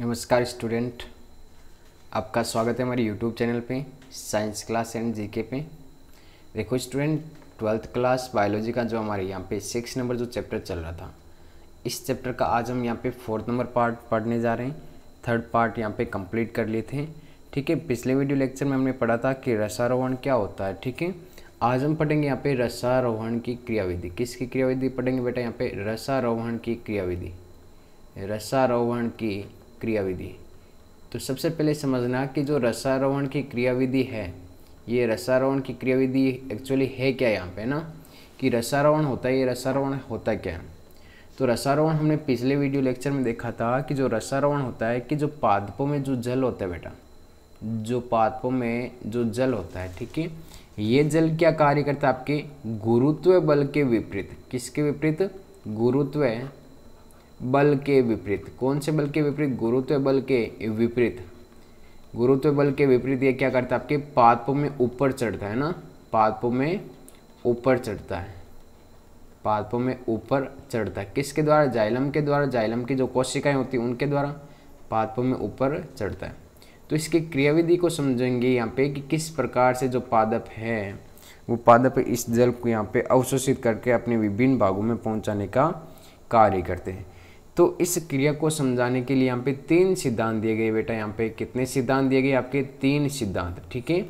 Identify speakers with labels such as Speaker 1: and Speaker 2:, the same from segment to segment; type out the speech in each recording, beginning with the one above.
Speaker 1: नमस्कार स्टूडेंट आपका स्वागत है हमारे यूट्यूब चैनल पे साइंस क्लास एंड जीके पे देखो स्टूडेंट ट्वेल्थ क्लास बायोलॉजी का जो हमारे यहाँ पे सिक्स नंबर जो चैप्टर चल रहा था इस चैप्टर का आज हम यहाँ पे फोर्थ नंबर पार्ट पढ़ने जा रहे हैं थर्ड पार्ट यहाँ पे कंप्लीट कर लिए थे ठीक है पिछले वीडियो लेक्चर में हमने पढ़ा था कि रसारोहण क्या होता है ठीक है आज हम पढ़ेंगे यहाँ पे रसारोहण की क्रियाविधि किसकी क्रियाविधि पढ़ेंगे बेटा यहाँ पे रसारोहण की क्रियाविधि रसारोहण की क्रियाविधि तो सबसे पहले समझना कि जो रसारोहण की क्रियाविधि है ये रसारोहण की क्रियाविधि एक्चुअली है क्या यहाँ पे ना कि रसारोहण होता है ये रसारोहण होता क्या है तो रसारोहण हमने पिछले वीडियो लेक्चर में देखा था कि जो रसारोहण होता है कि जो पादपों में जो जल होता है बेटा जो पादपों में जो जल होता है ठीक है ये जल क्या कार्य करता है आपके गुरुत्व बल के विपरीत किसके विपरीत गुरुत्व बल के विपरीत कौन से बल के विपरीत गुरुत्व बल के विपरीत गुरुत्व बल के विपरीत ये क्या करता है आपके पादपों में ऊपर चढ़ता है ना पादपों में ऊपर चढ़ता है पादपों में ऊपर चढ़ता है किसके द्वारा जाइलम के द्वारा जाइलम की जो कोशिकाएं होती हैं उनके द्वारा पादपों में ऊपर चढ़ता है तो इसकी क्रियाविधि को समझेंगे यहाँ पे कि किस प्रकार से जो पादप है वो पादप इस जल को यहाँ पे अवशोषित करके अपने विभिन्न भागों में पहुँचाने का कार्य करते हैं तो इस क्रिया को समझाने के लिए यहाँ पे तीन सिद्धांत दिए गए बेटा यहाँ पे कितने सिद्धांत दिए गए आपके तीन सिद्धांत ठीक है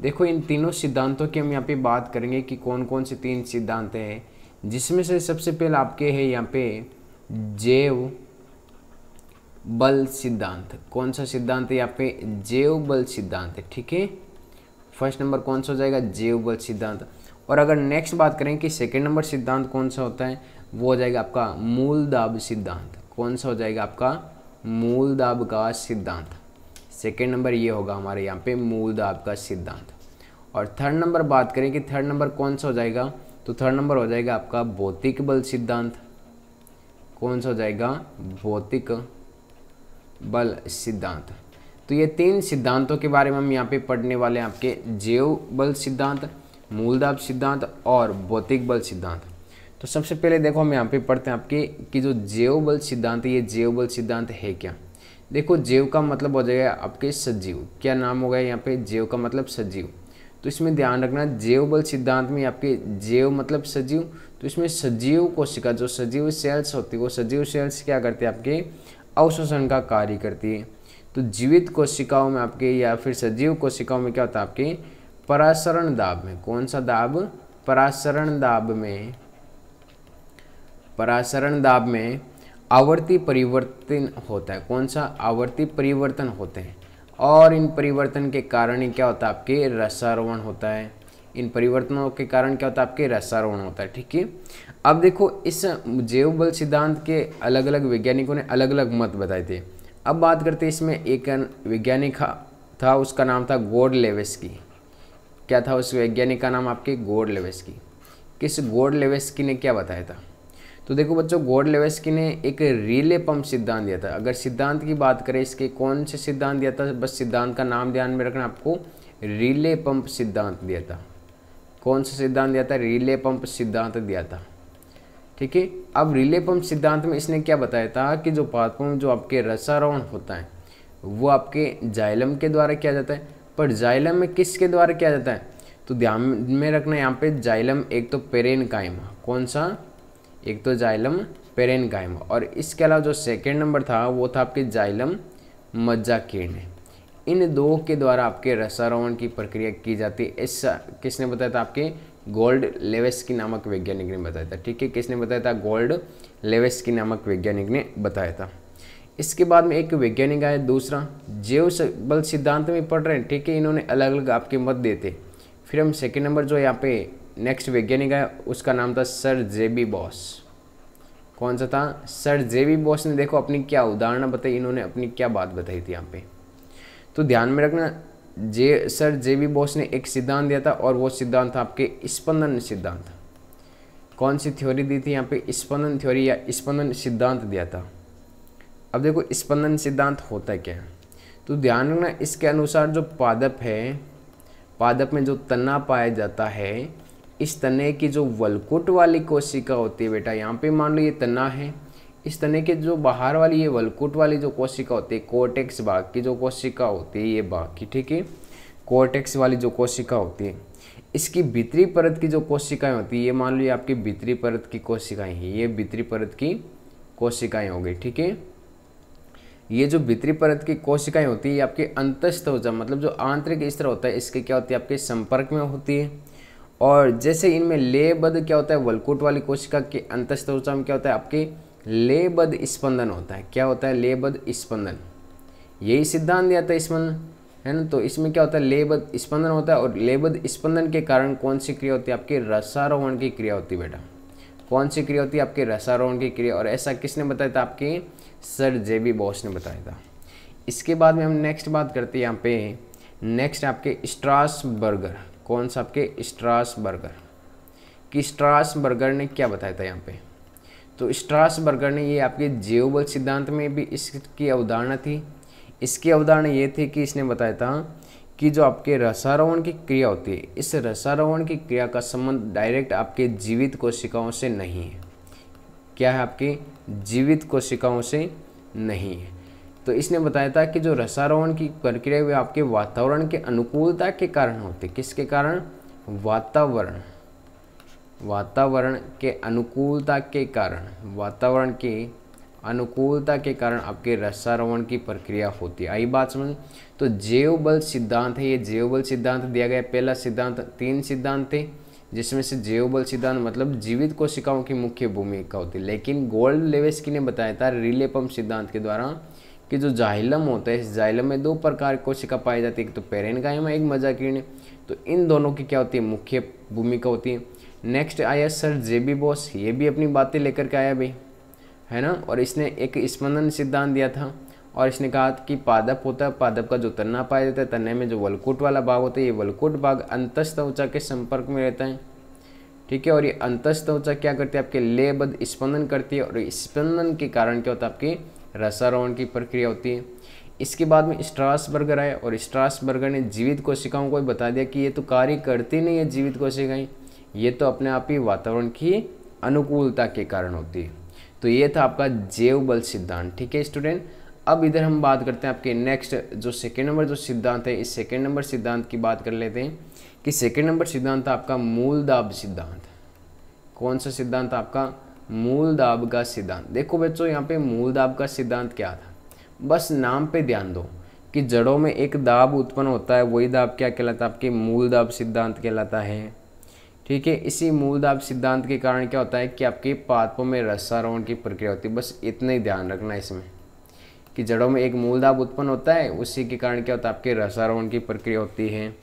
Speaker 1: देखो इन तीनों सिद्धांतों की हम यहाँ पे बात करेंगे कि कौन कौन से तीन सिद्धांत हैं जिसमें से सबसे पहले आपके है यहाँ पे जैव बल सिद्धांत कौन सा सिद्धांत है यहाँ पे जैव बल सिद्धांत ठीक है फर्स्ट नंबर कौन सा हो जाएगा जैव बल सिद्धांत और अगर नेक्स्ट बात करें कि सेकेंड नंबर सिद्धांत कौन सा होता है वो हो जाएगा आपका मूल दाब सिद्धांत कौन सा हो जाएगा आपका मूल दाब का सिद्धांत सेकेंड नंबर ये होगा हमारे यहाँ पे मूल दाब का सिद्धांत और थर्ड नंबर बात करें कि थर्ड नंबर कौन सा हो जाएगा तो थर्ड नंबर हो जाएगा आपका भौतिक बल सिद्धांत कौन सा हो जाएगा भौतिक बल सिद्धांत तो ये तीन सिद्धांतों के बारे में हम यहाँ पे पढ़ने वाले हैं आपके जैव बल सिद्धांत मूलदाब सिद्धांत और भौतिक बल सिद्धांत तो सबसे पहले देखो हम यहाँ पे पढ़ते हैं आपके कि जो जैव बल सिद्धांत ये जेव बल सिद्धांत है क्या देखो जैव का मतलब हो जाएगा आपके सजीव क्या नाम होगा यहाँ पे जैव का मतलब सजीव तो इसमें ध्यान रखना जैव बल सिद्धांत में आपके जैव मतलब सजीव तो इसमें सजीव कोशिका जो सजीव सेल्स होती है वो सजीव सेल्स क्या करती है आपके अवशोषण का कार्य करती है तो जीवित कोशिकाओं में आपके या फिर सजीव कोशिकाओं में क्या होता है आपके परासरण दाब में कौन सा दाब परासरण दाब में परासरण दाब में आवर्ती परिवर्तन होता है कौन सा आवर्ती परिवर्तन होते हैं और इन परिवर्तन के कारण ही क्या होता है आपके रसारोहण होता है इन परिवर्तनों के कारण क्या होता है आपके रसारोहण होता है ठीक है अब देखो इस जैव बल सिद्धांत के अलग अलग वैज्ञानिकों ने अलग अलग मत बताए थे अब बात करते हैं इसमें एक वैज्ञानिक था उसका नाम था गोड की क्या था उस वैज्ञानिक का नाम आपके गोड की किस गोड की ने क्या बताया था तो देखो बच्चों गोड लेवस्की ने एक रिले पंप सिद्धांत दिया था अगर सिद्धांत की बात करें इसके कौन से सिद्धांत दिया था बस सिद्धांत का नाम ध्यान में रखना आपको रिले पंप सिद्धांत दिया था कौन सा सिद्धांत दिया था रिले पंप सिद्धांत दिया था ठीक है अब रिले पंप सिद्धांत में इसने क्या बताया था कि जो पादपों में जो आपके रसारोहण होता है वो आपके जाइलम के द्वारा किया जाता है पर जाइलम में किसके द्वारा किया जाता है तो ध्यान में रखना यहाँ पे जाइलम एक तो पेरेन कायमा कौन सा एक तो जाइलम पेरेन और इसके अलावा जो सेकेंड नंबर था वो था आपके जाइलम मज्जा किरण इन दो के द्वारा आपके रसारोहण की प्रक्रिया की जाती है इस किसने बताया था आपके गोल्ड की नामक वैज्ञानिक ने बताया था ठीक है किसने बताया था गोल्ड की नामक वैज्ञानिक ने बताया था इसके बाद में एक वैज्ञानिक आया दूसरा जेव बल सिद्धांत में पढ़ रहे हैं ठीक है इन्होंने अलग अलग आपके मत देते फिर हम सेकेंड नंबर जो यहाँ पे नेक्स्ट वैज्ञानिक है उसका नाम था सर जेबी बॉस कौन सा था सर जेबी बॉस ने देखो अपनी क्या उदाहरण बताई इन्होंने अपनी क्या बात बताई थी यहाँ पे तो ध्यान में रखना J sir J B Bose ने एक सिद्धांत दिया था और वो सिद्धांत था आपके स्पंदन सिद्धांत कौन सी थ्योरी दी थी यहाँ पे स्पंदन थ्योरी या स्पंदन सिद्धांत दिया था अब देखो स्पंदन सिद्धांत होता क्या है तो ध्यान रखना इसके अनुसार जो पादप है पादप में जो तना पाया जाता है इस तने की जो वलकुट वाली कोशिका होती है बेटा यहाँ पे मान लो ये तना है इस तने के जो बाहर वाली ये वलकुट वाली जो कोशिका होती है कोटेक्स भाग की जो कोशिका होती है ये भाग की ठीक है कोटेक्स वाली जो कोशिका होती है इसकी भीतरी परत की जो कोशिकाएं होती है ये मान लो ये आपकी भीतरी परत की कोशिकाएं हैं ये भीतरी परत की कोशिकाएं हो गई ठीक है ये जो भीतरी परत की कोशिकाएं होती है ये आपके अंतस्थ हो मतलब जो आंतरिक स्तर होता है इसके क्या होती है आपके संपर्क में होती है और जैसे इनमें लेबद क्या होता है वलकुट वाली कोशिका के अंतस्तोचा में क्या होता है आपके लेबद स्पंदन होता है क्या होता है लेबद स्पंदन यही सिद्धांत दिया था स्पंदन है ना तो इसमें क्या होता है लेबद स्पंदन होता है और लेबद स्पंदन के कारण कौन सी क्रिया होती है आपकी रसारोहण की क्रिया होती है बेटा कौन सी क्रिया होती है आपके रसारोहण की क्रिया और ऐसा किसने बताया था आपके सर जे बी बॉस ने बताया था इसके बाद में हम नेक्स्ट बात करते हैं यहाँ पे नेक्स्ट आपके स्ट्रास बर्गर कौन सा आपके स्ट्रास बर्गर कि स्ट्रास बर्गर ने क्या बताया था यहाँ पे तो स्ट्रास बर्गर ने ये आपके जेवबल सिद्धांत में भी इसकी अवधारणा थी इसकी अवधारणा ये थी कि इसने बताया था कि जो आपके रसारोहण की क्रिया होती है इस रसारोहण की क्रिया का संबंध डायरेक्ट आपके जीवित कोशिकाओं से नहीं है क्या है आपकी जीवित कोशिकाओं से नहीं है तो इसने बताया था कि जो रसारोहण की प्रक्रिया वे आपके वातावरण के अनुकूलता के कारण होती किसके कारण वातावरण वातावरण के अनुकूलता के कारण वातावरण के अनुकूलता के कारण आपके रसारोहण की प्रक्रिया होती है आई बात समझ तो जैव बल सिद्धांत है ये जैव बल सिद्धांत दिया गया पहला सिद्धांत तीन सिद्धांत थे जिसमें से जैव बल सिद्धांत मतलब जीवित कोशिकाओं की मुख्य भूमिका होती है लेकिन गोल्ड लेवेस्की ने बताया था रिले पंप सिद्धांत के द्वारा कि जो जाहिलम होता है इस जाहिलम में दो प्रकार की कोशिका पाई जाती तो है एक तो पेरेनकाइम एक मजाकिर्ण तो इन दोनों की क्या होती है मुख्य भूमिका होती है नेक्स्ट आया सर जे बी बॉस ये भी अपनी बातें लेकर के आया भाई है ना और इसने एक स्पंदन सिद्धांत दिया था और इसने कहा कि पादप होता है पादप का जो तन्ना पाया जाता है तन्ने में जो वलकुट वाला भाग होता है ये वलकुट भाग अंतस्थ ऊंचा के संपर्क में रहता है ठीक है और ये अंतस्थ ऊंचा क्या करती है आपके लेबद स्पंदन करती है और स्पंदन के कारण क्या होता है आपकी रसारोहण की प्रक्रिया होती है इसके बाद में स्ट्रासबर्गर आए और स्ट्रासबर्गर ने जीवित कोशिकाओं को बता दिया कि ये तो कार्य करती नहीं है जीवित कोशिकाएँ ये तो अपने आप ही वातावरण की अनुकूलता के कारण होती है तो ये था आपका जैव बल सिद्धांत ठीक है स्टूडेंट अब इधर हम बात करते हैं आपके नेक्स्ट जो सेकेंड नंबर जो सिद्धांत है इस सेकेंड नंबर सिद्धांत की बात कर लेते हैं कि सेकेंड नंबर सिद्धांत आपका मूल दाब सिद्धांत कौन सा सिद्धांत आपका मूल दाब का सिद्धांत देखो बच्चों यहाँ पे मूल दाब का सिद्धांत क्या था बस नाम पे ध्यान दो कि जड़ों में एक दाब उत्पन्न होता है वही दाब क्या कहलाता है आपके मूल दाब सिद्धांत कहलाता है ठीक है इसी मूल दाब सिद्धांत के कारण क्या होता है कि आपके पादपों में रसारोहण की प्रक्रिया होती है बस इतना ही ध्यान रखना इसमें कि जड़ों में एक मूल दाब उत्पन्न होता है उसी के कारण क्या होता है आपके रसारोहण की प्रक्रिया होती है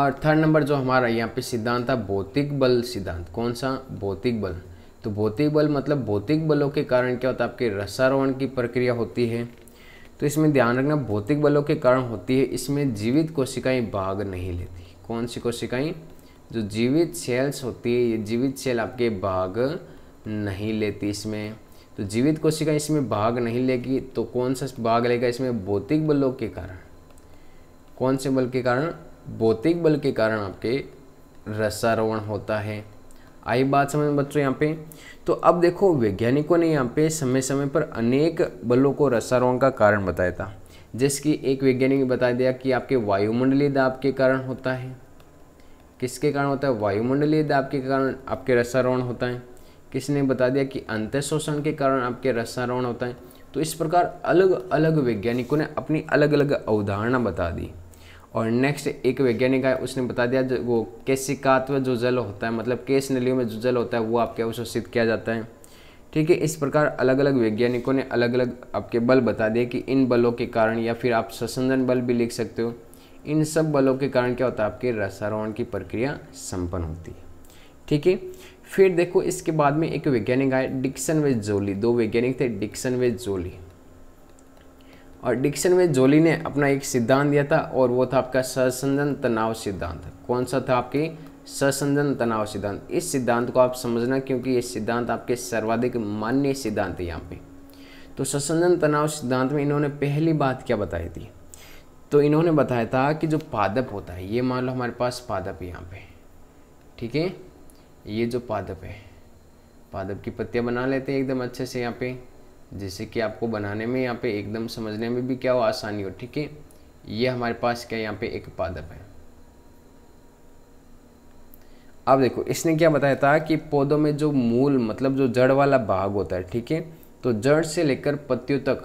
Speaker 1: और थर्ड नंबर जो हमारा यहाँ पे सिद्धांत था भौतिक बल सिद्धांत कौन सा भौतिक बल तो भौतिक बल मतलब भौतिक बलों के कारण क्या होता है आपके रसारोहण की प्रक्रिया होती है तो इसमें ध्यान रखना भौतिक बलों के कारण होती है इसमें जीवित कोशिकाएं भाग नहीं लेती कौन सी कोशिकाएं जो जीवित सेल्स होती है ये जीवित सेल आपके भाग नहीं लेती इसमें तो जीवित कोशिका इसमें भाग नहीं लेगी तो कौन सा भाग लेगा इसमें भौतिक बलों के कारण कौन से बल के कारण भौतिक बल के कारण आपके रसारोहण होता है आई बात समझ बच्चों यहाँ पे तो अब देखो वैज्ञानिकों ने यहाँ पे समय समय पर अनेक बलों को रसारोहण का कारण बताया था जैसे कि एक वैज्ञानिक बता दिया कि आपके वायुमंडलीय दाब के कारण होता है किसके कारण होता है वायुमंडलीय दाब के कारण आपके रसारोहण होता है किसने बता दिया कि अंत शोषण के कारण आपके रसारोहण होता है तो इस प्रकार अलग अलग वैज्ञानिकों ने अपनी अलग अलग अवधारणा बता दी और नेक्स्ट एक वैज्ञानिक है उसने बता दिया जो वो केसिकात्व तो जो जल होता है मतलब केस नलियों में जो जल होता है वो आपके अवशोषित किया जाता है ठीक है इस प्रकार अलग अलग वैज्ञानिकों ने अलग अलग आपके बल बता दिए कि इन बलों के कारण या फिर आप ससंदन बल भी लिख सकते हो इन सब बलों के कारण क्या होता है आपके रसारोहण की प्रक्रिया संपन्न होती है ठीक है फिर देखो इसके बाद में एक वैज्ञानिक आए डिक्सन वे जोली दो वैज्ञानिक थे डिक्सन वे जोली और डिक्शन में जोली ने अपना एक सिद्धांत दिया था और वो था आपका ससंजन तनाव सिद्धांत कौन सा था आपकी ससंजन तनाव सिद्धांत इस सिद्धांत को आप समझना क्योंकि ये सिद्धांत आपके सर्वाधिक मान्य सिद्धांत है यहाँ पे तो ससंजन तनाव सिद्धांत में इन्होंने पहली बात क्या बताई थी तो इन्होंने बताया था कि जो पादप होता है ये मान लो हमारे पास पादप है यहाँ पे ठीक है ये जो पादप है पादप की पत्तियाँ बना लेते हैं एकदम अच्छे से यहाँ पे जैसे कि आपको बनाने में यहाँ पे एकदम समझने में भी क्या हो आसानी हो ठीक है ये हमारे पास क्या यहाँ पे एक पादप है अब देखो इसने क्या बताया था कि पौधों में जो मूल मतलब जो जड़ वाला भाग होता है ठीक है तो जड़ से लेकर पत्तियों तक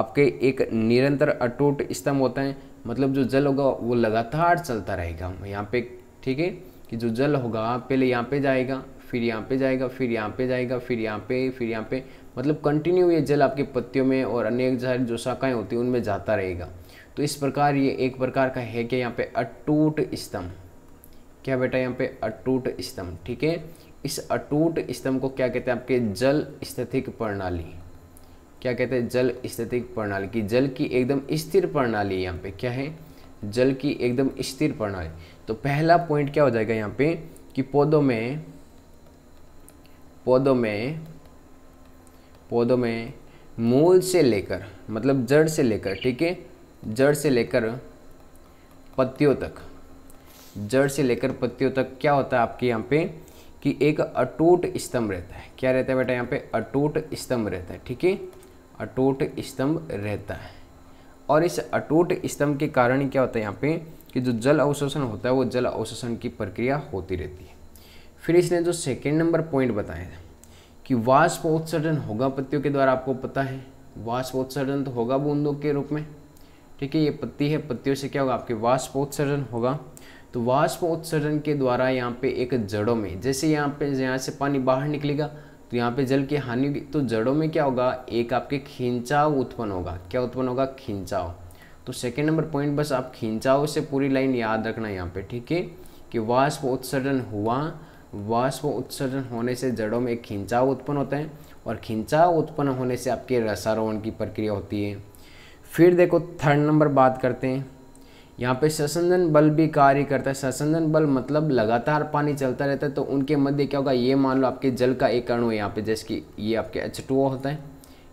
Speaker 1: आपके एक निरंतर अटूट स्तंभ होता है मतलब जो जल होगा वो लगातार चलता रहेगा यहाँ पे ठीक है कि जो जल होगा पहले यहाँ पे जाएगा फिर यहाँ पे जाएगा फिर यहाँ पे जाएगा फिर यहाँ पे फिर यहाँ पे मतलब कंटिन्यू ये जल आपके पत्तियों में और अन्य जो शाखाएँ होती हैं उनमें जाता रहेगा तो इस प्रकार ये एक प्रकार का है कि यहाँ पे अटूट स्तंभ क्या बेटा यहाँ पे अटूट स्तंभ ठीक है इस अटूट स्तंभ को क्या कहते हैं आपके जल स्थितिक प्रणाली क्या कहते हैं जल स्थितिक प्रणाली की जल की एकदम स्थिर प्रणाली यहाँ पे क्या है जल की एकदम स्थिर प्रणाली तो पहला पॉइंट क्या हो जाएगा यहाँ पे कि पौधों में पौधों में पौधों में मूल से लेकर मतलब जड़ से लेकर ठीक है जड़ से लेकर पत्तियों तक जड़ से लेकर पत्तियों तक क्या होता है आपके यहाँ पे कि एक अटूट स्तंभ रहता है क्या रहता है बेटा यहाँ पे अटूट स्तंभ रहता है ठीक है अटूट स्तंभ रहता है और इस अटूट स्तंभ के कारण क्या होता है यहाँ पे कि जो जल अवशोषण होता है वो जल अवशोषण की प्रक्रिया होती रहती है फिर इसने जो सेकेंड नंबर पॉइंट बताया कि उत्सर्जन होगा पत्तियों के द्वारा आपको पता है वाष्पोत्सर्जन तो होगा बूंदों के रूप में ठीक है ये पत्ती है पत्तियों से क्या होगा आपके वाष्प उत्सर्जन होगा तो वाष्प उत्सर्जन के द्वारा यहाँ पे एक जड़ों में जैसे यहाँ पे यहाँ से पानी बाहर निकलेगा तो यहाँ पे जल की हानि होगी तो जड़ों में क्या होगा एक आपके खिंचाव उत्पन्न होगा क्या उत्पन्न होगा खिंचाव तो सेकेंड नंबर पॉइंट बस आप खिंचाव से पूरी लाइन याद रखना यहाँ पे ठीक है कि वाष्प उत्सर्जन हुआ वाष्प उत्सर्जन होने से जड़ों में एक खिंचाव उत्पन्न होता है और खिंचाव उत्पन्न होने से आपके रसारोहण की प्रक्रिया होती है फिर देखो थर्ड नंबर बात करते हैं यहाँ पे ससंदन बल भी कार्य करता है ससंदन बल मतलब लगातार पानी चलता रहता है तो उनके मध्य क्या होगा ये मान लो आपके जल का एक अणु है यहाँ पे जैसे कि ये आपके एच टू होता है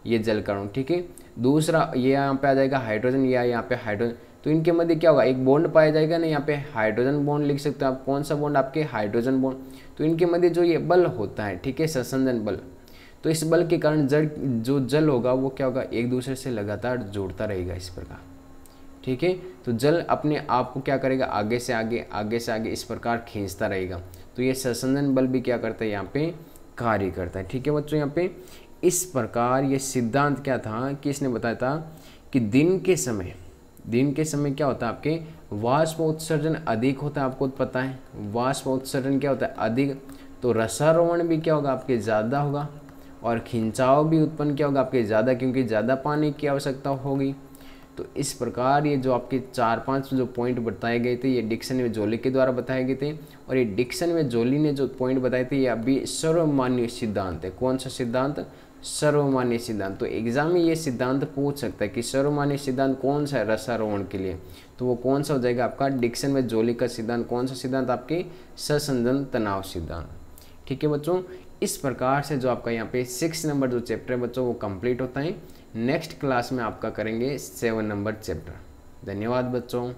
Speaker 1: ये जल का अणु ठीक है दूसरा ये यहाँ पे आ जाएगा हाइड्रोजन या यहाँ पे हाइड्रोजन तो इनके मध्य क्या होगा एक बॉन्ड पाया जाएगा ना यहाँ पे हाइड्रोजन बॉन्ड लिख सकते हो आप कौन सा बॉन्ड आपके हाइड्रोजन बॉन्ड तो इनके मध्य जो ये बल होता है ठीक है ससंजन बल तो इस बल के कारण जड़ जो जल होगा वो क्या होगा एक दूसरे से लगातार जोड़ता रहेगा इस प्रकार ठीक है तो जल अपने आप को क्या करेगा आगे से आगे आगे से आगे इस प्रकार खींचता रहेगा तो ये ससंजन बल भी क्या करता है यहाँ पे कार्य करता है ठीक है बच्चों यहाँ पे इस प्रकार ये सिद्धांत क्या था कि इसने बताया था कि दिन के समय दिन के समय क्या होता है आपके वाष्प उत्सर्जन अधिक होता है आपको पता है वाष्प उत्सर्जन क्या होता है अधिक तो रसारोहण भी क्या होगा आपके ज़्यादा होगा और खिंचाव भी उत्पन्न क्या होगा आपके ज़्यादा क्योंकि ज़्यादा पानी की आवश्यकता होगी तो इस प्रकार ये जो आपके चार पांच जो पॉइंट बताए गए थे ये डिक्शन में जोली के द्वारा बताए गए थे और ये डिक्शन में जोली ने जो पॉइंट बताए थे ये अभी सर्वमान्य सिद्धांत है कौन सा सिद्धांत सर्वमान्य सिद्धांत तो एग्जाम में ये सिद्धांत पूछ सकता है कि सर्वमान्य सिद्धांत कौन सा है रसारोहण के लिए तो वो कौन सा हो जाएगा आपका डिक्शन में जोली का सिद्धांत कौन सा सिद्धांत आपके ससंजन तनाव सिद्धांत ठीक है बच्चों इस प्रकार से जो आपका यहाँ पे सिक्स नंबर जो चैप्टर है बच्चों वो कंप्लीट होता है नेक्स्ट क्लास में आपका करेंगे सेवन नंबर चैप्टर धन्यवाद बच्चों